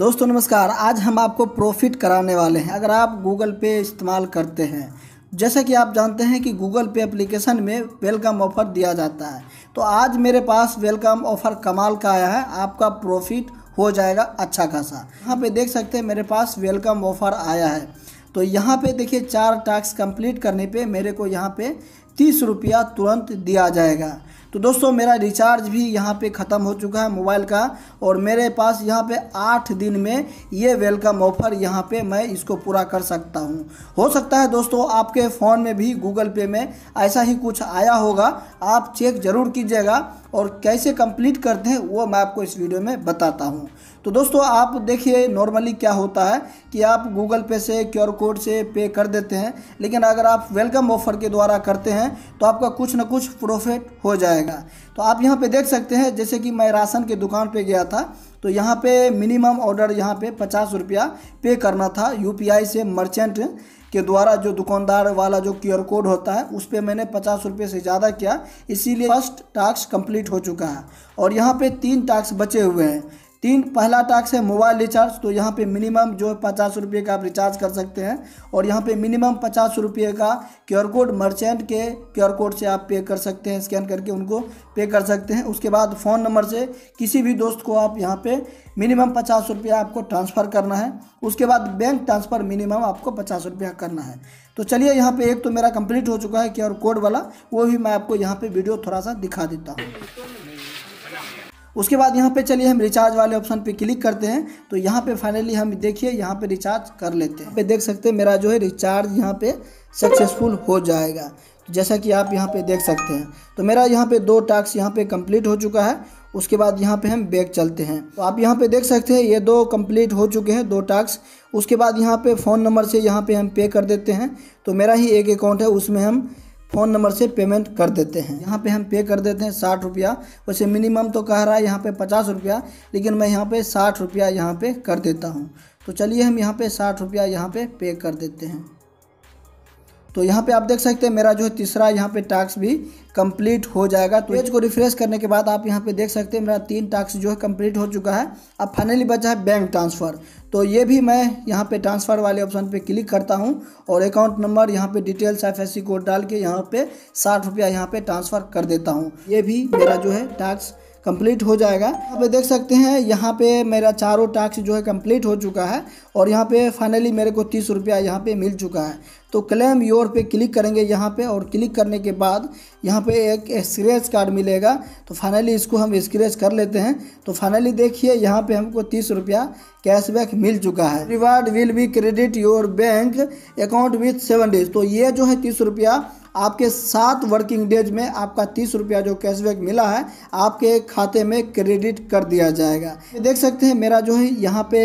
दोस्तों नमस्कार आज हम आपको प्रॉफिट कराने वाले हैं अगर आप गूगल पे इस्तेमाल करते हैं जैसा कि आप जानते हैं कि गूगल पे एप्लीकेशन में वेलकम ऑफ़र दिया जाता है तो आज मेरे पास वेलकम ऑफ़र कमाल का आया है आपका प्रॉफिट हो जाएगा अच्छा खासा यहाँ पे देख सकते हैं मेरे पास वेलकम ऑफ़र आया है तो यहाँ पे देखिए चार टास्क कंप्लीट करने पे मेरे को यहाँ पे तीस रुपया तुरंत दिया जाएगा तो दोस्तों मेरा रिचार्ज भी यहाँ पे ख़त्म हो चुका है मोबाइल का और मेरे पास यहाँ पे आठ दिन में ये वेलकम ऑफ़र यहाँ पे मैं इसको पूरा कर सकता हूँ हो सकता है दोस्तों आपके फ़ोन में भी गूगल पे में ऐसा ही कुछ आया होगा आप चेक ज़रूर कीजिएगा और कैसे कंप्लीट करते हैं वो मैं आपको इस वीडियो में बताता हूँ तो दोस्तों आप देखिए नॉर्मली क्या होता है कि आप गूगल पे से क्यूर कोड से पे कर देते हैं लेकिन अगर आप वेलकम ऑफ़र के द्वारा करते हैं तो आपका कुछ ना कुछ प्रॉफिट हो जाएगा जाएगा तो आप यहाँ पे देख सकते हैं जैसे कि मैं राशन के दुकान पे गया था तो यहाँ पे मिनिमम ऑर्डर यहाँ पे पचास रुपया पे करना था यूपीआई से मर्चेंट के द्वारा जो दुकानदार वाला जो क्यूआर कोड होता है उस पर मैंने पचास रुपये से ज़्यादा किया इसीलिए फर्स्ट टास्क कंप्लीट हो चुका है और यहाँ पे तीन टास्क बचे हुए हैं तीन पहला टास्क है मोबाइल रिचार्ज तो यहाँ पे मिनिमम जो पचास रुपये का आप रिचार्ज कर सकते हैं और यहाँ पे मिनिमम पचास रुपये का क्यूर कोड मर्चेंट के क्यूर कोड से आप पे कर सकते हैं स्कैन करके उनको पे कर सकते हैं उसके बाद फ़ोन नंबर से किसी भी दोस्त को आप यहाँ पे मिनिमम पचास रुपया आपको ट्रांसफ़र करना है उसके बाद बैंक ट्रांसफ़र मिनिमम आपको पचास रुपया करना है तो चलिए यहाँ पे एक तो मेरा कंप्लीट हो चुका है क्यूआर कोड वाला वो भी मैं आपको यहाँ पे वीडियो थोड़ा सा दिखा देता हूँ उसके बाद यहाँ पे चलिए हम रिचार्ज वाले ऑप्शन पे क्लिक करते हैं तो यहाँ पे फाइनली हम देखिए यहाँ पे रिचार्ज कर लेते हैं पे देख सकते हैं मेरा जो है रिचार्ज यहाँ पे सक्सेसफुल हो जाएगा जैसा कि आप यहाँ पे देख सकते हैं तो मेरा यहाँ पे दो टास्क यहाँ पे कंप्लीट हो चुका है उसके बाद यहाँ पे हम बैग चलते हैं तो आप यहाँ पे देख सकते हैं ये दो कंप्लीट हो चुके हैं दो टास्क उसके बाद यहाँ पे फ़ोन नंबर से यहाँ पे हम पे कर देते हैं तो मेरा ही एक अकाउंट है उसमें हम फ़ोन नंबर से पेमेंट कर देते हैं यहाँ पे हम पे कर देते हैं साठ रुपया वैसे मिनिमम तो कह रहा है यहाँ पे पचास रुपया लेकिन मैं यहाँ पे साठ रुपया यहाँ पे कर देता हूँ तो चलिए हम यहाँ पे साठ रुपया यहाँ पे पे कर देते हैं तो यहाँ पे आप देख सकते हैं मेरा जो है तीसरा यहाँ पे टास्क भी कंप्लीट हो जाएगा तो पेज को रिफ्रेश करने के बाद आप यहाँ पे देख सकते हैं मेरा तीन टास्क जो है कंप्लीट हो चुका है अब फाइनली बचा है बैंक ट्रांसफ़र तो ये भी मैं यहाँ पे ट्रांसफ़र वाले ऑप्शन पे क्लिक करता हूँ और अकाउंट नंबर यहाँ पे डिटेल्स एफ कोड डाल के यहाँ पर साठ रुपया यहाँ ट्रांसफ़र कर देता हूँ ये भी मेरा जो है टास्क कंप्लीट हो जाएगा यहाँ पे देख सकते हैं यहाँ पे मेरा चारों टास्क जो है कंप्लीट हो चुका है और यहाँ पे फाइनली मेरे को तीस रुपया यहाँ पे मिल चुका है तो क्लेम योर पे क्लिक करेंगे यहाँ पे और क्लिक करने के बाद यहाँ पे एक स्क्रेच कार्ड मिलेगा तो फाइनली इसको हम स्क्रेच कर लेते हैं तो फाइनली देखिए यहाँ पे हमको तीस रुपया कैशबैक मिल चुका है reward will be credit your bank account with seven days तो ये जो है तीस रुपया आपके सात वर्किंग डेज में आपका तीस रुपया जो कैशबैक मिला है आपके खाते में क्रेडिट कर दिया जाएगा देख सकते हैं मेरा जो है यहाँ पे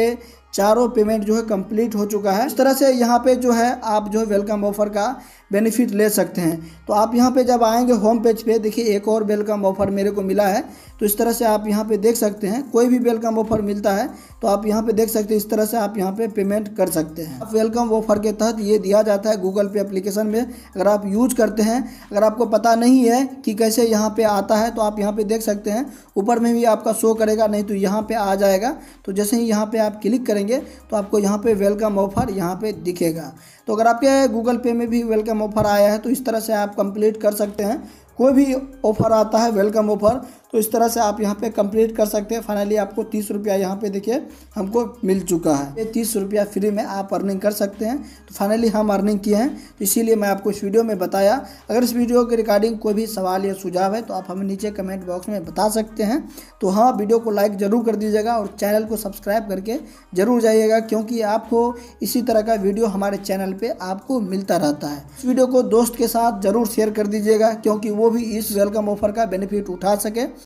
चारों पेमेंट जो है कंप्लीट हो चुका है इस तरह से यहाँ पे जो है आप जो है वेलकम ऑफर का बेनिफिट ले सकते हैं तो आप यहाँ पे जब आएंगे होम पेज पे देखिए एक और वेलकम ऑफर मेरे को मिला है तो इस तरह से आप यहाँ पे देख सकते हैं कोई भी वेलकम ऑफर मिलता है तो आप यहाँ पे देख सकते हैं इस तरह से आप यहाँ पे पेमेंट कर सकते हैं वेलकम ऑफर के तहत ये दिया जाता है गूगल पे अप्लीकेशन में अगर आप यूज करते हैं अगर आपको पता नहीं है कि कैसे यहाँ पर आता है तो आप यहाँ पर देख सकते हैं ऊपर में भी आपका शो करेगा नहीं तो यहाँ पर आ जाएगा तो जैसे ही यहाँ पर आप क्लिक करें करेंगे तो आपको यहाँ पे वेलकम ऑफर यहाँ पे दिखेगा तो अगर आपके गूगल पे में भी वेलकम ऑफर आया है तो इस तरह से आप कंप्लीट कर सकते हैं कोई भी ऑफर आता है वेलकम ऑफर तो इस तरह से आप यहाँ पे कंप्लीट कर सकते हैं फाइनली आपको तीस रुपया यहाँ पे देखिए हमको मिल चुका है ये तीस रुपया फ्री में आप अर्निंग कर सकते हैं तो फाइनली हम अर्निंग किए हैं तो इसीलिए मैं आपको इस वीडियो में बताया अगर इस वीडियो के रिगार्डिंग कोई भी सवाल या सुझाव है तो आप हमें नीचे कमेंट बॉक्स में बता सकते हैं तो हाँ वीडियो को लाइक ज़रूर कर दीजिएगा और चैनल को सब्सक्राइब करके ज़रूर जाइएगा क्योंकि आपको इसी तरह का वीडियो हमारे चैनल पर आपको मिलता रहता है इस वीडियो को दोस्त के साथ ज़रूर शेयर कर दीजिएगा क्योंकि वो भी इस वेलकम ऑफर का बेनिफिट उठा सके